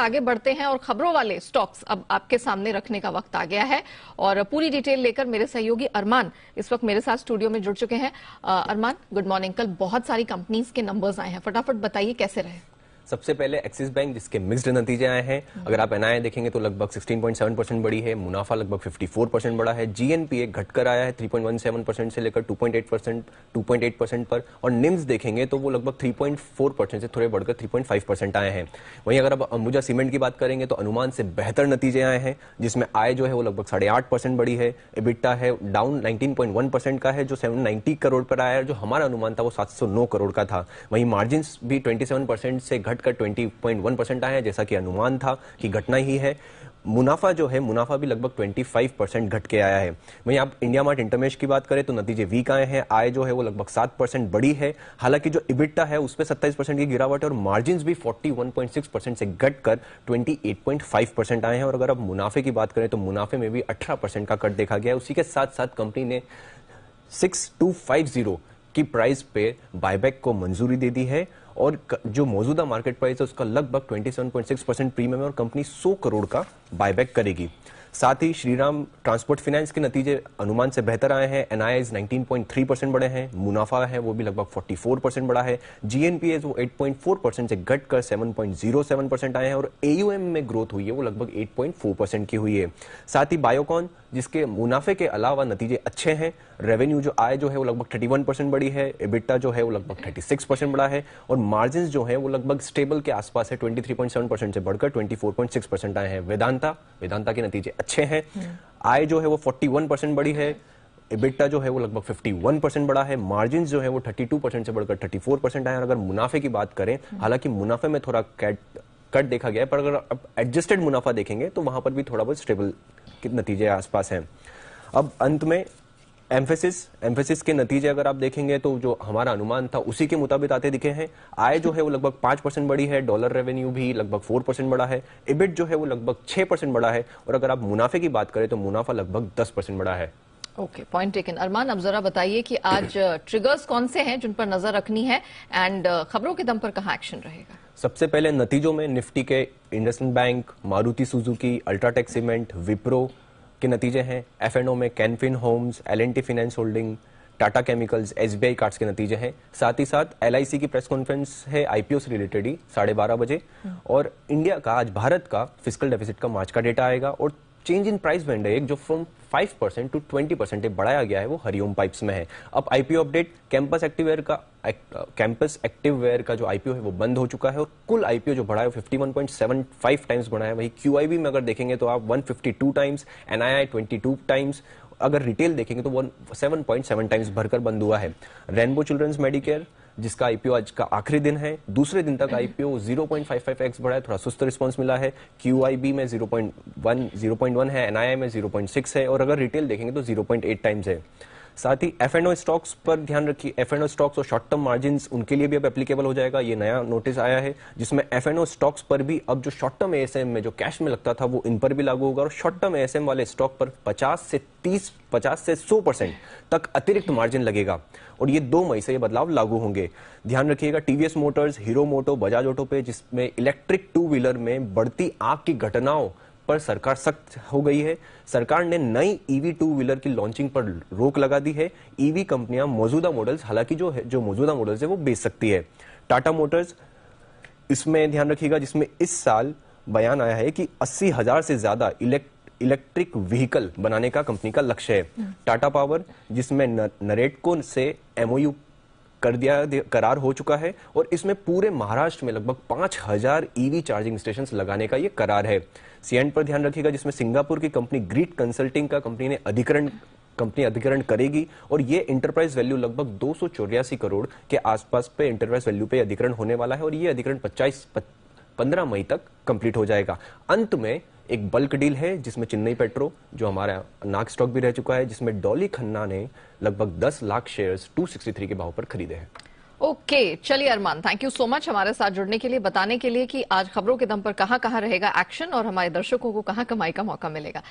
आगे बढ़ते हैं और खबरों वाले स्टॉक्स अब आपके सामने रखने का वक्त आ गया है और पूरी डिटेल लेकर मेरे सहयोगी अरमान इस वक्त मेरे साथ स्टूडियो में जुड़ चुके हैं अरमान गुड मॉर्निंग कल बहुत सारी कंपनीज के नंबर्स आए हैं फटाफट बताइए कैसे रहे सबसे पहले एक्सिस बैंक जिसके मिक्सड नतीजे आए हैं हम्म। अगर आप एनआईए देखेंगे तो लगभग 16.7 परसेंट बढ़ी है मुनाफा लगभग 54 परसेंट बढ़ा है जीएनपीए घटकर आया है 3.17 परसेंट से लेकर 2.8 परसेंट टू परसेंट पर और निम्स देखेंगे तो वो लगभग 3.4 परसेंट से थोड़े बढ़कर 3.5 परसेंट आए हैं वहीं अगर आप अंबुजा सीमेंट की बात करेंगे तो अनुमान से बेहतर नतीजे आए हैं जिसमें आय जो है वो लगभग साढ़े आठ परसेंट बढ़ी है इबिट्टा है डाउन नाइनटीन परसेंट का है जो सेवन करोड़ पर आया है जो हमारा अनुमान था वो सात करोड़ का था वहीं मार्जिन भी ट्वेंटी परसेंट से घट घटकर 20.1 परसेंट आया है जैसा कि अनुमान था कि घटना ही है मुनाफा जो है मुनाफा भी लगभग 25 परसेंट घट के आया है वहीं आप इंडिया मार्ट इंटरमेश की बात करें तो नतीजे वीक आए हैं आय जो है वो लगभग सात परसेंट बढ़ी है हालांकि जो इबिट्टा है उस पर सत्ताईस परसेंट की गिरावट है और मार्जिन भी 41.6 परसेंट से घटकर 28.5 परसेंट आए हैं और अगर आप मुनाफे की बात करें तो मुनाफे में भी अठारह का कट देखा गया उसी के साथ साथ कंपनी ने सिक्स की प्राइस पे बायबैक को मंजूरी दे दी है और जो मौजूदा मार्केट प्राइस है उसका लगभग 27.6 परसेंट प्रीमियम है और कंपनी 100 करोड़ का बायबैक करेगी साथ ही श्रीराम ट्रांसपोर्ट फाइनेंस के नतीजे अनुमान से बेहतर आए हैं एनआईएस 19.3 परसेंट बढ़े हैं मुनाफा है वो भी लगभग 44 परसेंट बढ़ा है जीएनपीएस वो 8.4 परसेंट से घटकर 7.07 परसेंट आए हैं और एयूएम में ग्रोथ हुई है वो लगभग 8.4 परसेंट की हुई है साथ ही बायोकॉन जिसके मुनाफे के अलावा नतीजे अच्छे हैं रेवेन्यू जो आय जो है वो लगभग 31 परसेंट बढ़ी है इबिट्टा जो है वो लगभग 36 परसेंट बढ़ा है और मार्जिन जो है वो लगभग स्टेबल के आसपास है 23.7 परसेंट से बढ़कर 24.6 परसेंट आए हैं वेदांता वेदांता के नतीजे अच्छे हैं आय जो है वो फोर्टी परसेंट बढ़ी है इबिट्टा जो है वो लगभग 51 परसेंट बढ़ा है मार्जिन जो है वो 32 परसेंट से बढ़कर 34 परसेंट आए और अगर मुनाफे की बात करें हालांकि मुनाफे में थोड़ा कैट कट देखा गया है पर अगर आप एडजस्टेड मुनाफा देखेंगे तो वहां पर भी थोड़ा बहुत स्टेबल नतीजे आसपास हैं अब अंत में एम्फेसिस एम्फेसिस के नतीजे अगर आप देखेंगे तो जो हमारा अनुमान था उसी के मुताबिक आते दिखे हैं आय जो है वो लगभग पांच परसेंट बढ़ी है डॉलर रेवेन्यू भी लगभग फोर परसेंट बढ़ा है इबिट जो है वो लगभग छह परसेंट बढ़ा है और अगर आप मुनाफे की बात करें तो मुनाफा लगभग दस परसेंट बढ़ा है ओके पॉइंट टेकन अरमान अब जरा बताइए कि आज ट्रिगर्स uh, कौन से हैं जिन पर नजर रखनी है एंड uh, खबरों के दम पर कहा एक्शन रहेगा सबसे पहले नतीजों में निफ्टी के IndusInd bank Maruti Suzuki UltraTech cement Wipro के नतीजे हैं एफ में Canfin homes L finance holding Tata chemicals S B cards के नतीजे हैं साथ ही साथ एल की प्रेस कॉन्फ्रेंस है आईपीओ से रिलेटेड ही साढ़े बारह बजे हम्म। और इंडिया का आज भारत का फिजिकल डेफिसिट का मार्च का डेटा आएगा और चेंज इन प्राइस बैंड है एक जो फ्रॉम 5 परसेंट टू 20 परसेंट बढ़ाया गया है वो हरिओम पाइप्स में है अब आईपीओ अपडेट कैंपस वेयर का कैंपस वेयर का जो आईपीओ है वो बंद हो चुका है और कुल आईपीओ जो बढ़ा है सेवन फाइव टाइम्स बढ़ा है वही क्यूआईबी में अगर देखेंगे तो आप two times NII two times अगर रिटेल देखेंगे तो वन सेवन टाइम्स भरकर बंद हुआ है रेनबो चिल्ड्रंस मेडिकेयर जिसका आईपीओ आज का आखिरी दिन है दूसरे दिन तक आईपीओ 0.55x बढ़ा है थोड़ा सुस्त रिस्पांस मिला है क्यूआईबी में 0.1 0.1 है एनआईआई में 0.6 है और अगर रिटेल देखेंगे तो 0.8 टाइम्स है साथ ही एफ एंड ओ स्टॉक्स पर ध्यान रखिए एफ एंड ओ स्टॉक्स और शॉर्ट टर्म मार्जिन उनके लिए भी अब एप्लीकेबल हो जाएगा ये नया नोटिस आया है जिसमें एफ एंड ओ स्टॉक्स पर भी अब जो शॉर्ट टर्म एएसएम में जो कैश में लगता था वो इन पर भी लागू होगा और शॉर्ट टर्म एएसएम वाले स्टॉक पर पचास से तीस पचास से सौ परसेंट तक अतिरिक्त मार्जिन लगेगा और ये दो मई से ये बदलाव लागू होंगे ध्यान रखिएगा TVS Motors Hero Moto Bajaj Auto पे जिसमें इलेक्ट्रिक टू व्हीलर में बढ़ती आग की घटनाओं पर सरकार सख्त हो गई है सरकार ने नई ईवी टू व्हीलर की लॉन्चिंग पर रोक लगा दी है ईवी e कंपनियां मौजूदा मॉडल्स हालांकि जो जो मौजूदा मॉडल्स है वो बेच सकती है टाटा मोटर्स इसमें ध्यान रखिएगा जिसमें इस साल बयान आया है कि अस्सी हजार से ज्यादा इलेक्ट इलेक्ट्रिक व्हीकल बनाने का कंपनी का लक्ष्य है टाटा हम्म। पावर जिसमें नरेटको से एमओयू कर दिया करार हो चुका है और इसमें पूरे महाराष्ट्र में लगभग पांच हजार ईवी चार्जिंग स्टेशन लगाने का यह करार है सीएन पर ध्यान रखिएगा जिसमें सिंगापुर की कंपनी ग्रीट कंसल्टिंग का कंपनी ने अधिकरण कंपनी अधिकरण करेगी और ये इंटरप्राइज वैल्यू लगभग दो करोड़ के आसपास पे इंटरप्राइज वैल्यू पे अधिकरण होने वाला है और ये अधिकरण 25 15 मई तक कंप्लीट हो जाएगा अंत में एक बल्क डील है जिसमें चेन्नई पेट्रो जो हमारा नाक स्टॉक भी रह चुका है जिसमें डॉली खन्ना ने लगभग 10 लाख शेयर्स 263 के भाव पर खरीदे हैं ओके okay, चलिए Arman thank you so much हमारे साथ जुड़ने के लिए बताने के लिए कि आज खबरों के दम पर कहां कहां रहेगा एक्शन और हमारे दर्शकों को कहां कमाई का मौका मिलेगा